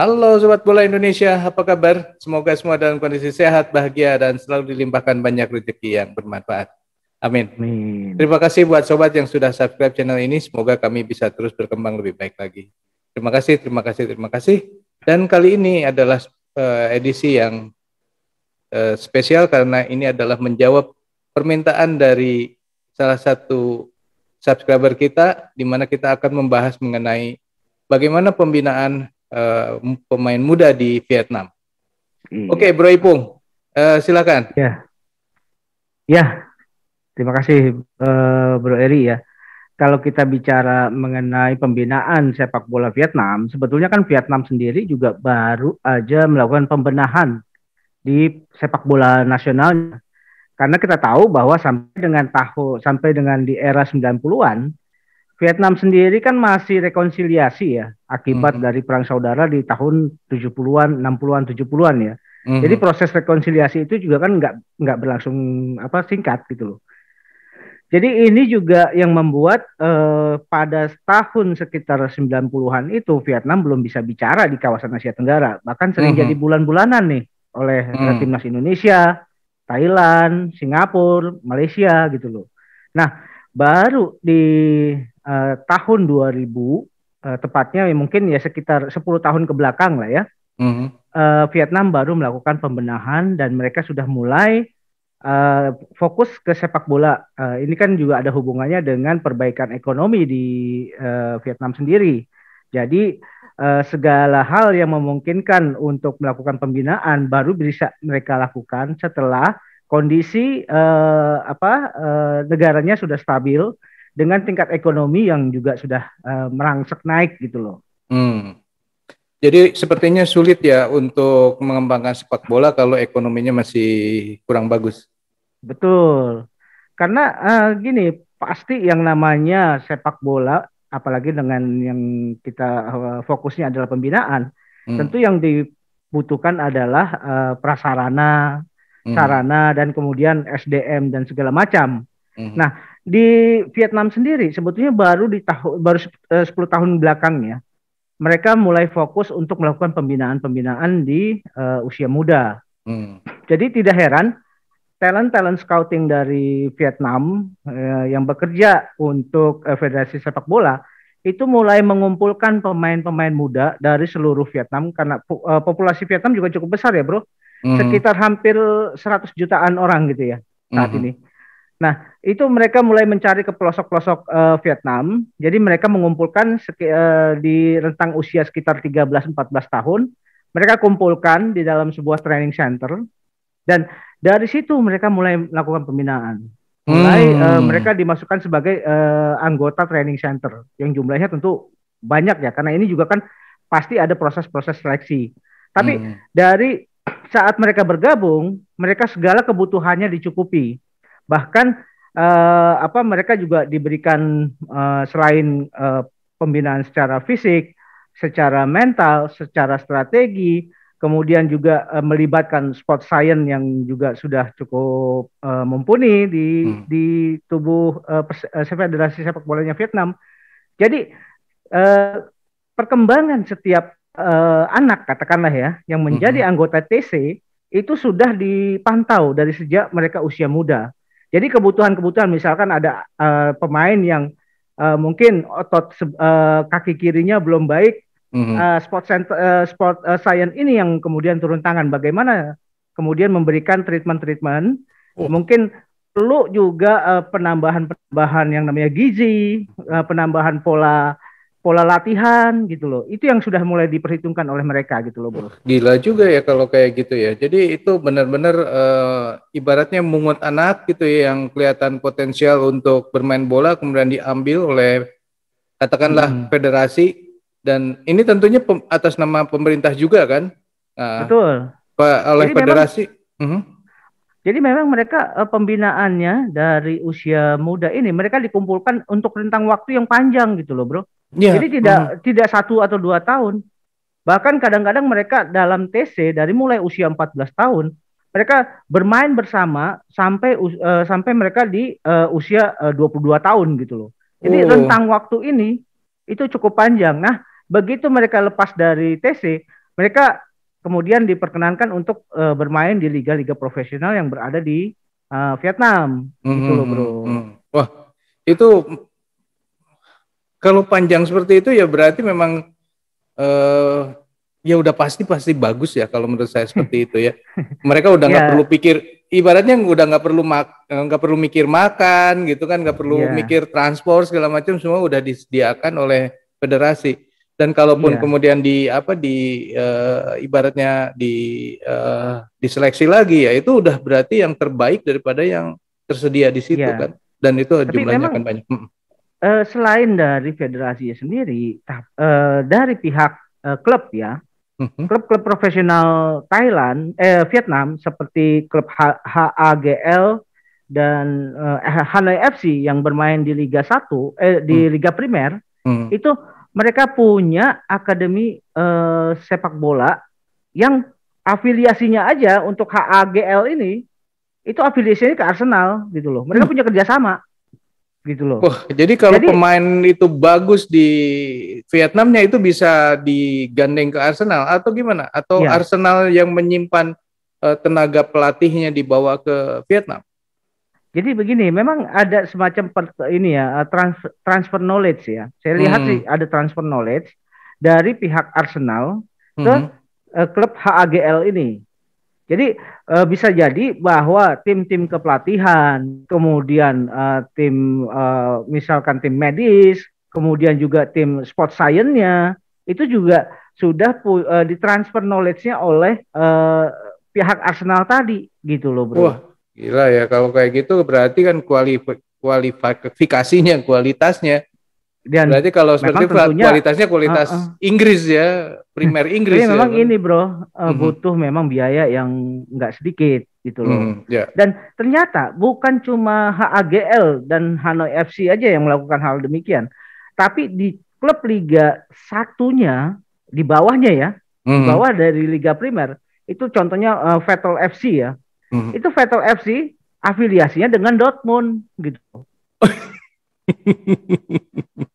Halo Sobat Bola Indonesia, apa kabar? Semoga semua dalam kondisi sehat, bahagia, dan selalu dilimpahkan banyak rezeki yang bermanfaat. Amin. Amin. Terima kasih buat Sobat yang sudah subscribe channel ini. Semoga kami bisa terus berkembang lebih baik lagi. Terima kasih, terima kasih, terima kasih. Dan kali ini adalah uh, edisi yang uh, spesial karena ini adalah menjawab permintaan dari salah satu subscriber kita, di mana kita akan membahas mengenai bagaimana pembinaan uh, pemain muda di Vietnam. Hmm. Oke, okay, Bro Ipung, uh, silakan. Ya, ya, terima kasih uh, Bro Eri ya. Kalau kita bicara mengenai pembinaan sepak bola Vietnam, sebetulnya kan Vietnam sendiri juga baru aja melakukan pembenahan di sepak bola nasionalnya. Karena kita tahu bahwa sampai dengan tahun sampai dengan di era 90-an Vietnam sendiri kan masih rekonsiliasi ya akibat mm -hmm. dari perang saudara di tahun 70-an, 60-an, 70-an ya. Mm -hmm. Jadi proses rekonsiliasi itu juga kan nggak nggak berlangsung apa singkat gitu loh. Jadi ini juga yang membuat eh, pada tahun sekitar 90-an itu Vietnam belum bisa bicara di kawasan Asia Tenggara, bahkan sering mm -hmm. jadi bulan-bulanan nih oleh mm -hmm. timnas Indonesia, Thailand, Singapura, Malaysia gitu loh. Nah, baru di Eh, tahun 2000 uh, eh, tepatnya ya mungkin ya sekitar 10 tahun ke belakang lah ya. Mm-hmm. Uh, Vietnam baru melakukan pembenahan dan mereka sudah mulai uh, fokus ke sepak bola. Uh, ini kan juga ada hubungannya dengan perbaikan ekonomi di uh, Vietnam sendiri. Jadi uh, segala hal yang memungkinkan untuk melakukan pembinaan baru bisa mereka lakukan setelah kondisi uh, apa uh, negaranya sudah stabil dengan tingkat ekonomi yang juga sudah uh, merangsek naik gitu loh. Hmm. Jadi sepertinya sulit ya untuk mengembangkan sepak bola kalau ekonominya masih kurang bagus. Betul. Karena uh, gini, pasti yang namanya sepak bola apalagi dengan yang kita uh, fokusnya adalah pembinaan, hmm. tentu yang dibutuhkan adalah uh, prasarana, hmm. sarana dan kemudian SDM dan segala macam. Hmm. Nah, di Vietnam sendiri sebetulnya baru di eh, tahun baru 10 tahun belakangnya mereka mulai fokus untuk melakukan pembinaan-pembinaan di uh, usia muda. Hmm. Jadi tidak heran talent-talent scouting dari Vietnam uh, yang bekerja untuk uh, Federasi Sepak Bola itu mulai mengumpulkan pemain-pemain muda dari seluruh Vietnam karena uh, populasi Vietnam juga cukup besar ya, Bro. Hmm. Sekitar hampir 100 jutaan orang gitu ya saat hmm. ini Nah, itu mereka mulai mencari ke pelosok-pelosok uh, Vietnam. Jadi mereka mengumpulkan uh, di rentang usia sekitar 13-14 tahun. Mereka kumpulkan di dalam sebuah training center. Dan dari situ mereka mulai melakukan pembinaan. Mulai hmm. uh, mereka dimasukkan sebagai uh, anggota training center. Yang jumlahnya tentu banyak ya. Karena ini juga kan pasti ada proses-proses seleksi. Tapi hmm. dari saat mereka bergabung, mereka segala kebutuhannya dicukupi bahkan uh, apa mereka juga diberikan uh, selain uh, pembinaan secara fisik, secara mental, secara strategi, kemudian juga uh, melibatkan sport science yang juga sudah cukup uh, mumpuni di hmm. di tubuh uh, Federasi Sepak Bolanya Vietnam. Jadi uh, perkembangan setiap uh, anak katakanlah ya yang menjadi hmm. anggota TC itu sudah dipantau dari sejak mereka usia muda. Jadi kebutuhan-kebutuhan misalkan ada uh, pemain yang uh, mungkin otot uh, kaki kirinya belum baik, mm-hmm. uh, sport center, uh, sport uh, science ini yang kemudian turun tangan. Bagaimana kemudian memberikan treatment-treatment? Oh. Mungkin perlu juga penambahan-penambahan yang namanya gizi, uh, penambahan pola pola latihan gitu loh. Itu yang sudah mulai diperhitungkan oleh mereka gitu loh, Bro. Gila juga ya kalau kayak gitu ya. Jadi itu benar-benar uh, ibaratnya mungut anak gitu ya yang kelihatan potensial untuk bermain bola kemudian diambil oleh katakanlah hmm. federasi dan ini tentunya pem, atas nama pemerintah juga kan? Nah, Betul. oleh Jadi federasi. Memang, uh -huh. Jadi memang mereka e, pembinaannya dari usia muda ini mereka dikumpulkan untuk rentang waktu yang panjang gitu loh, Bro. Yeah. Jadi tidak mm. tidak satu atau dua tahun. Bahkan kadang-kadang mereka dalam TC dari mulai usia 14 tahun, mereka bermain bersama sampai uh, sampai mereka di uh, usia eh, uh, 22 tahun gitu loh. Jadi oh. rentang waktu ini itu cukup panjang. Nah, begitu mereka lepas dari TC, mereka kemudian diperkenankan untuk uh, bermain di liga-liga profesional yang berada di uh, Vietnam mm -hmm. gitu loh, mm-hmm, Bro. Mm -hmm. Wah, itu kalau panjang seperti itu ya berarti memang eh, ya udah pasti pasti bagus ya kalau menurut saya seperti itu ya. Mereka udah nggak yeah. perlu pikir, ibaratnya udah nggak perlu eh, nggak perlu mikir makan gitu kan, nggak perlu yeah. mikir transport segala macam semua udah disediakan oleh federasi. Dan kalaupun yeah. kemudian di apa di uh, ibaratnya di uh, diseleksi lagi ya itu udah berarti yang terbaik daripada yang tersedia di situ yeah. kan. Dan itu Tapi jumlahnya memang, kan banyak eh, selain dari federasinya sendiri, eh, dari pihak eh, klub ya, mm-hmm. klub-klub profesional Thailand, eh, Vietnam seperti klub HAGL dan eh, Hanoi FC yang bermain di Liga 1, eh, di hmm. Liga Primer, hmm. itu mereka punya akademi eh, sepak bola yang afiliasinya aja untuk HAGL ini itu afiliasinya ke Arsenal gitu loh. Mereka hmm. punya kerjasama gitu loh. Wah, jadi kalau jadi, pemain itu bagus di Vietnamnya itu bisa digandeng ke Arsenal atau gimana? Atau ya. Arsenal yang menyimpan uh, tenaga pelatihnya dibawa ke Vietnam? Jadi begini, memang ada semacam per, ini ya eh, trans, transfer knowledge ya. Saya lihat hmm. sih ada transfer knowledge dari pihak Arsenal ke hmm. uh, klub HAGL ini. Jadi uh, bisa jadi bahwa tim-tim kepelatihan, kemudian uh, tim uh, misalkan tim medis, kemudian juga tim sport science-nya itu juga sudah uh, ditransfer knowledge-nya oleh uh, pihak Arsenal tadi gitu loh, Bro. Wah, gila ya kalau kayak gitu berarti kan kualifikasinya, kualitasnya dan Berarti kalau seperti tentunya, kualitasnya kualitas uh, uh. Inggris ya, primer Inggris. Jadi ya, memang kan? ini bro, uh, mm-hmm. butuh memang biaya yang nggak sedikit gitu loh. Mm, yeah. Dan ternyata bukan cuma HAGL dan Hanoi FC aja yang melakukan hal demikian, tapi di klub Liga satunya di bawahnya ya, mm-hmm. di mhm. bawah dari Liga Primer itu contohnya uh, Vettel FC ya. Mm-hmm. Itu Vettel FC afiliasinya dengan Dortmund gitu.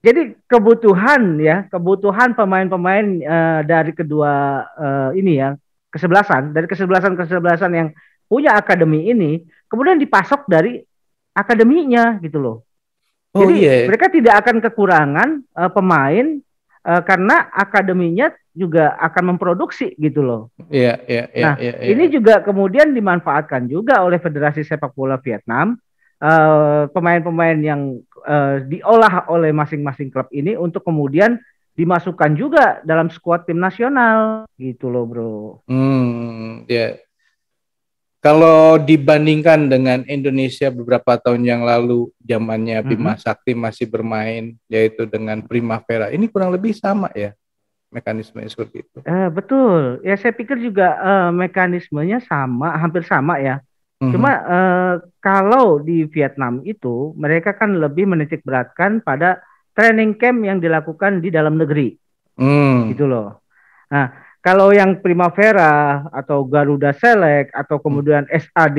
jadi kebutuhan ya kebutuhan pemain-pemain uh, dari kedua uh, ini ya kesebelasan dari kesebelasan kesebelasan yang punya akademi ini kemudian dipasok dari akademinya gitu loh. Oh, jadi yeah. mereka tidak akan kekurangan uh, pemain uh, karena akademinya juga akan memproduksi gitu loh. Iya iya iya. nah yeah, yeah. ini juga kemudian dimanfaatkan juga oleh Federasi Sepak Bola Vietnam Eh, pemain-pemain uh, yang uh, diolah oleh masing-masing klub ini untuk kemudian dimasukkan juga dalam skuad tim nasional gitu loh bro. Hmm, ya. Yeah. Kalau dibandingkan dengan Indonesia beberapa tahun yang lalu, zamannya hmm. Bima mm -hmm. Sakti masih bermain, yaitu dengan Primavera. Ini kurang lebih sama ya mekanisme seperti itu. Eh, betul. Ya saya pikir juga eh, mekanismenya sama, hampir sama ya hmm Cuma uh, kalau di Vietnam itu mereka kan lebih menitik beratkan pada training camp yang dilakukan di dalam negeri, mm. gitu loh. Nah, kalau yang Primavera atau Garuda Select atau hmm. kemudian mm. SAD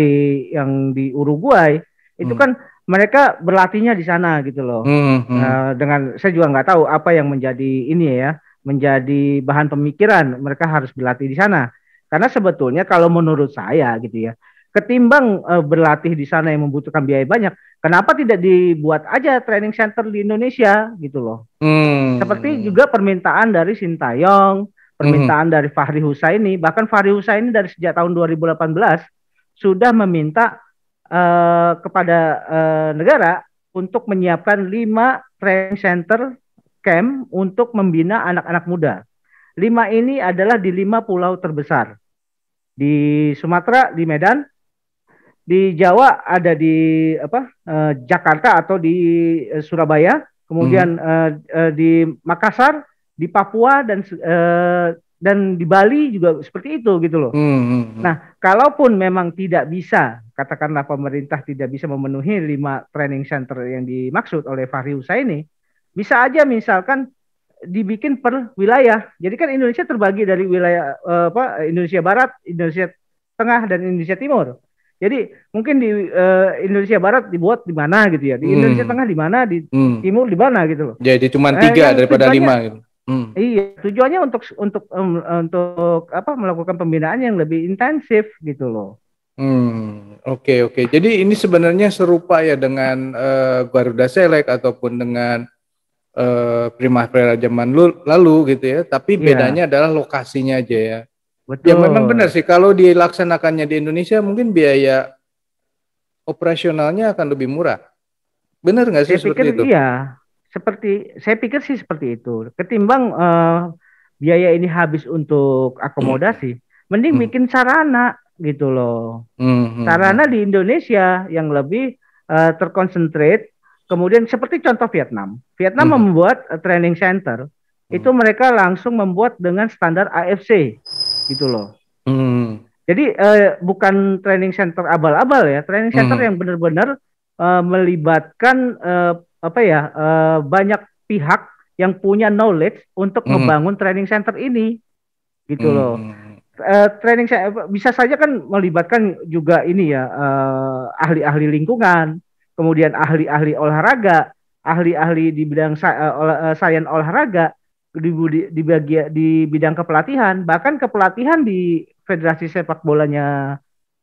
yang di Uruguay mm. itu hmm. kan mereka berlatihnya di sana gitu loh. Mm -hmm. uh, dengan saya juga nggak tahu apa yang menjadi ini ya, menjadi bahan pemikiran mereka harus berlatih di sana. Karena sebetulnya kalau menurut saya gitu ya, ketimbang uh, berlatih di sana yang membutuhkan biaya banyak, kenapa tidak dibuat aja training center di Indonesia gitu loh? Hmm. Seperti juga permintaan dari Sintayong, permintaan hmm. dari Fahri Husaini, bahkan Fahri Husaini dari sejak tahun 2018 sudah meminta uh, kepada uh, negara untuk menyiapkan lima training center camp untuk membina anak-anak muda. Lima ini adalah di lima pulau terbesar di Sumatera, di Medan, di Jawa ada di apa uh, Jakarta atau di uh, Surabaya, kemudian hmm. uh, uh, di Makassar, di Papua dan uh, dan di Bali juga seperti itu gitu loh. Hmm, hmm, hmm. Nah, kalaupun memang tidak bisa, katakanlah pemerintah tidak bisa memenuhi lima training center yang dimaksud oleh Fahri ini, bisa aja misalkan dibikin per wilayah. Jadi kan Indonesia terbagi dari wilayah uh, apa Indonesia Barat, Indonesia Tengah dan Indonesia Timur. Jadi mungkin di uh, Indonesia Barat dibuat di mana gitu ya, di hmm. Indonesia Tengah di mana, di hmm. Timur di mana gitu loh. Jadi cuma eh, tiga eh, daripada lima. Gitu. Hmm. Iya, tujuannya untuk untuk um, untuk apa melakukan pembinaan yang lebih intensif gitu loh. Hmm, oke okay, oke. Okay. Jadi ini sebenarnya serupa ya dengan uh, Garuda Select ataupun dengan uh, Primavera zaman lalu, gitu ya, tapi iya. bedanya yeah. adalah lokasinya aja ya. Ya, Betul. Ya memang benar sih kalau dilaksanakannya di Indonesia mungkin biaya operasionalnya akan lebih murah. Benar nggak sih saya seperti pikir itu? Iya, seperti saya pikir sih seperti itu. Ketimbang uh, biaya ini habis untuk akomodasi, hmm. mending hmm. bikin sarana gitu loh. Hmm, hmm, sarana hmm. di Indonesia yang lebih uh, terkonsentrate. Kemudian seperti contoh Vietnam, Vietnam hmm. membuat eh, training center. Itu mereka langsung membuat dengan standar AFC gitu loh. Hmm. Jadi eh, bukan training center abal-abal ya, training center hmm. yang benar-benar eh, melibatkan eh, apa ya eh, banyak pihak yang punya knowledge untuk hmm. membangun training center ini, gitu hmm. loh. Uh, training bisa saja kan melibatkan juga ini ya ahli eh, ahli-ahli lingkungan, kemudian ahli-ahli olahraga, ahli-ahli di bidang sa- uh, uh, sains olahraga di, di, di bagian di bidang kepelatihan bahkan kepelatihan di federasi sepak bolanya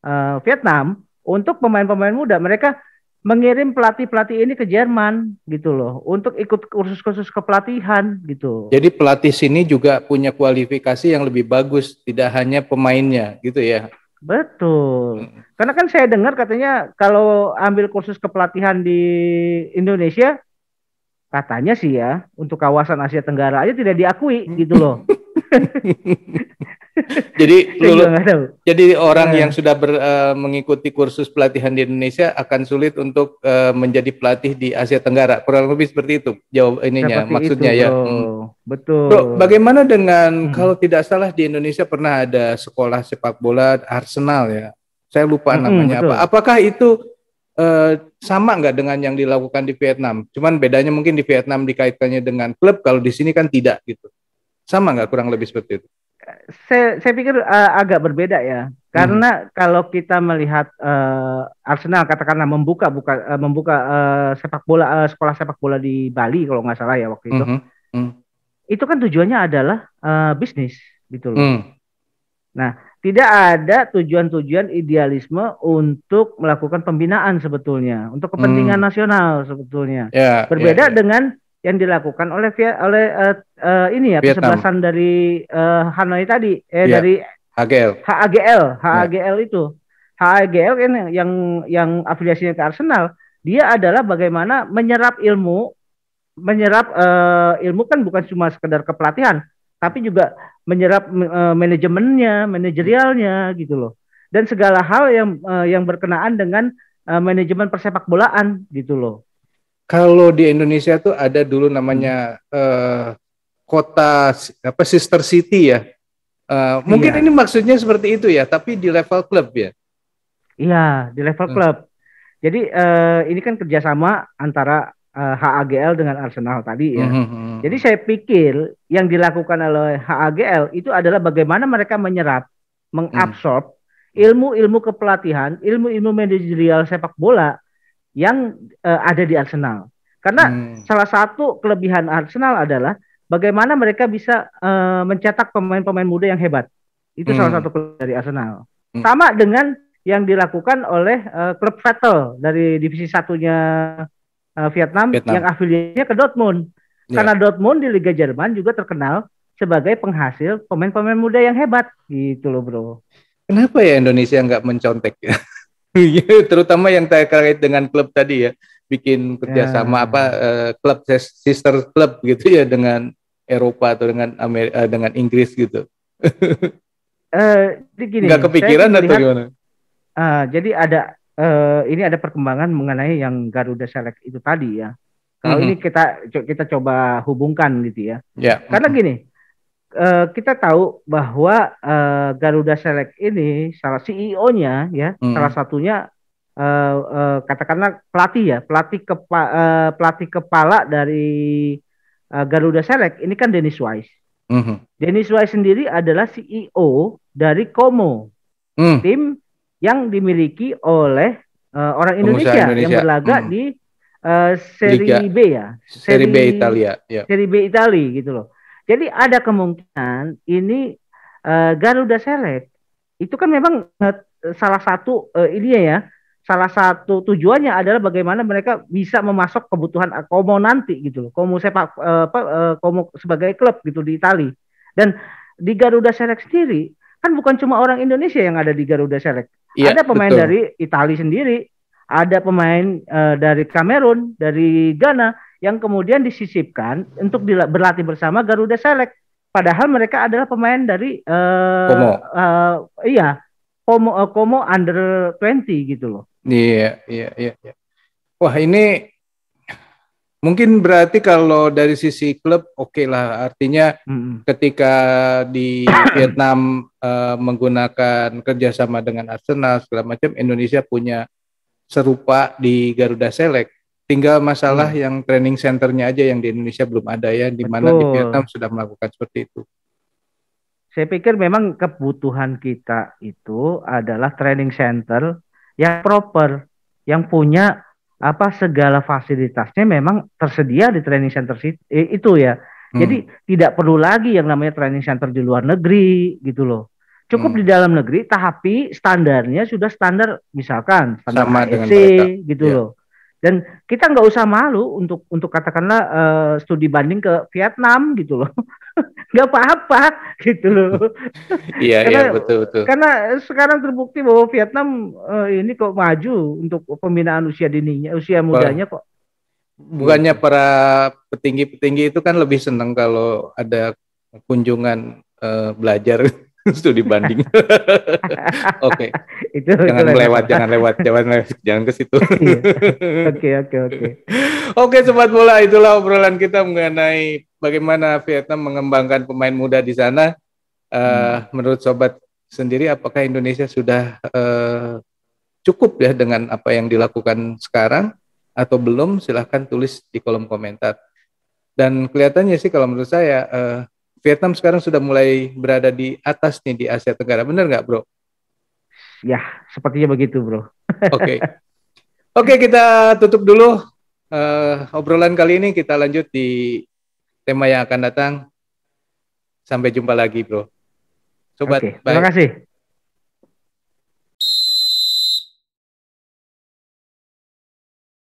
uh, Vietnam untuk pemain-pemain muda mereka mengirim pelatih-pelatih ini ke Jerman gitu loh untuk ikut kursus-kursus kepelatihan gitu. Jadi pelatih sini juga punya kualifikasi yang lebih bagus tidak hanya pemainnya gitu ya. Betul. Hmm. Karena kan saya dengar katanya kalau ambil kursus kepelatihan di Indonesia katanya sih ya untuk kawasan Asia Tenggara aja tidak diakui gitu loh. jadi lulus, jadi orang nah. yang sudah ber, uh, mengikuti kursus pelatihan di Indonesia akan sulit untuk uh, menjadi pelatih di Asia Tenggara kurang lebih seperti itu jawab ininya seperti maksudnya itu, ya. Hmm. Betul. Bro, bagaimana dengan hmm. kalau tidak salah di Indonesia pernah ada sekolah sepak bola Arsenal ya? Saya lupa hmm, hmm, namanya hmm, apa. Apakah itu eh, sama nggak dengan yang dilakukan di Vietnam? Cuman bedanya mungkin di Vietnam dikaitkannya dengan klub, kalau di sini kan tidak gitu. Sama nggak kurang lebih seperti itu? Saya, saya pikir uh, agak berbeda ya, hmm. karena hmm. kalau kita melihat uh, Arsenal katakanlah membuka buka uh, membuka uh, sepak bola uh, sekolah sepak bola di Bali kalau nggak salah ya waktu itu, hmm. Hmm. hmm. itu kan tujuannya adalah uh, bisnis gitu loh. Hmm. Nah tidak ada tujuan-tujuan idealisme untuk melakukan pembinaan sebetulnya untuk kepentingan hmm. nasional sebetulnya yeah, ya, berbeda yeah, yeah. dengan yang dilakukan oleh oleh uh, uh, ini ya kesebelasan dari uh, Hanoi tadi eh yeah. dari HGL HAGL HAGL yeah. itu HAGL yang, yang yang afiliasinya ke Arsenal dia adalah bagaimana menyerap ilmu menyerap uh, ilmu kan bukan cuma sekedar kepelatihan tapi juga menyerap uh, manajemennya, manajerialnya gitu loh. Dan segala hal yang uh, yang berkenaan dengan uh, manajemen persepak bolaan gitu loh. Kalau di Indonesia tuh ada dulu namanya uh, kota apa sister city ya. Uh, mungkin iya. ini maksudnya seperti itu ya, tapi di level klub ya. Iya, di level hmm. klub. Jadi uh, ini kan kerjasama antara uh, eh, HAGL dengan Arsenal tadi ya. Mm -hmm. Jadi saya pikir yang dilakukan oleh HAGL itu adalah bagaimana mereka menyerap, mengabsorb hmm. ilmu-ilmu kepelatihan, ilmu-ilmu manajerial sepak bola yang uh, ada di Arsenal. Karena mm. salah satu kelebihan Arsenal adalah bagaimana mereka bisa uh, mencetak pemain-pemain muda yang hebat. Itu mm. salah hmm. satu dari Arsenal. Mm. Sama dengan yang dilakukan oleh uh, klub Vettel dari divisi satunya Eh, Vietnam, Vietnam yang afiliasinya ke Dortmund. Yeah. Karena Dortmund di Liga Jerman juga terkenal sebagai penghasil pemain-pemain muda yang hebat gitu loh, Bro. Kenapa ya Indonesia nggak mencontek ya? Terutama yang terkait dengan klub tadi ya, bikin kerjasama yeah. apa uh, klub sister club gitu ya dengan Eropa atau dengan Amerika eh, dengan Inggris gitu. uh, gini. Gak kepikiran atau melihat, gimana? Uh, jadi ada eh, ini ada perkembangan mengenai yang Garuda Select itu tadi ya. Kalau mm -hmm. ini kita kita coba hubungkan gitu ya. Yeah. Karena mhm. gini, eh, kita tahu bahwa eh, Garuda Select ini salah CEO-nya ya, mm -hmm. salah satunya eh, eh, katakanlah pelatih ya, pelatih kepa, eh, pelatih kepala dari eh, Garuda Select ini kan Dennis Wise. Mm -hmm. Dennis Wise sendiri adalah CEO dari Como, mm. tim yang dimiliki oleh uh, orang Indonesia, Indonesia yang berlaga hmm. di uh, seri Liga. B ya, seri, seri B Italia, ya. seri B Italia gitu loh. Jadi ada kemungkinan ini uh, Garuda Select itu kan memang salah satu uh, ini ya, salah satu tujuannya adalah bagaimana mereka bisa memasok kebutuhan Como nanti gitu loh, Como sepak uh, apa uh, Como sebagai klub gitu di Italia. Dan di Garuda Select sendiri kan bukan cuma orang Indonesia yang ada di Garuda Select. Ya, ada pemain betul. dari Italia sendiri, ada pemain uh, dari Kamerun, dari Ghana yang kemudian disisipkan untuk berlatih bersama Garuda Select. Padahal mereka adalah pemain dari uh, eh, Komo. Uh, eh, iya, Komo uh, Komo under 20 gitu loh. Iya, iya, iya, iya. Wah, ini Mungkin berarti kalau dari sisi klub oke okay lah, artinya hmm. ketika di Vietnam uh, menggunakan kerjasama dengan Arsenal segala macam, Indonesia punya serupa di Garuda Select. Tinggal masalah hmm. yang training centernya aja yang di Indonesia belum ada ya, di mana di Vietnam sudah melakukan seperti itu. Saya pikir memang kebutuhan kita itu adalah training center yang proper, yang punya apa segala fasilitasnya memang tersedia di training center itu ya. Hmm. Jadi tidak perlu lagi yang namanya training center di luar negeri gitu loh. Cukup hmm. di dalam negeri tapi standarnya sudah standar misalkan standar Sama e mereka. gitu yeah. loh dan kita nggak usah malu untuk untuk katakanlah uh, studi banding ke Vietnam gitu loh nggak apa-apa gitu loh iya iya betul betul karena sekarang terbukti bahwa Vietnam uh, ini kok maju untuk pembinaan usia dininya usia mudanya kok bukannya para petinggi-petinggi itu kan lebih senang kalau ada kunjungan uh, belajar studi banding. Oke. Itu jangan itu lewat, jangan lewat, jangan lewat, jangan ke situ. Iya. Oke, oke, oke. Oke, sobat bola, itulah obrolan kita mengenai bagaimana Vietnam mengembangkan pemain muda di sana. Uh, hmm. Menurut sobat sendiri, apakah Indonesia sudah uh, cukup ya dengan apa yang dilakukan sekarang atau belum? Silahkan tulis di kolom komentar. Dan kelihatannya sih kalau menurut saya. Uh, Vietnam sekarang sudah mulai berada di atas nih di Asia Tenggara. Benar nggak, Bro? Ya, sepertinya begitu, Bro. Oke. okay. Oke, okay, kita tutup dulu uh, obrolan kali ini. Kita lanjut di tema yang akan datang. Sampai jumpa lagi, Bro. Sobat, okay. terima kasih.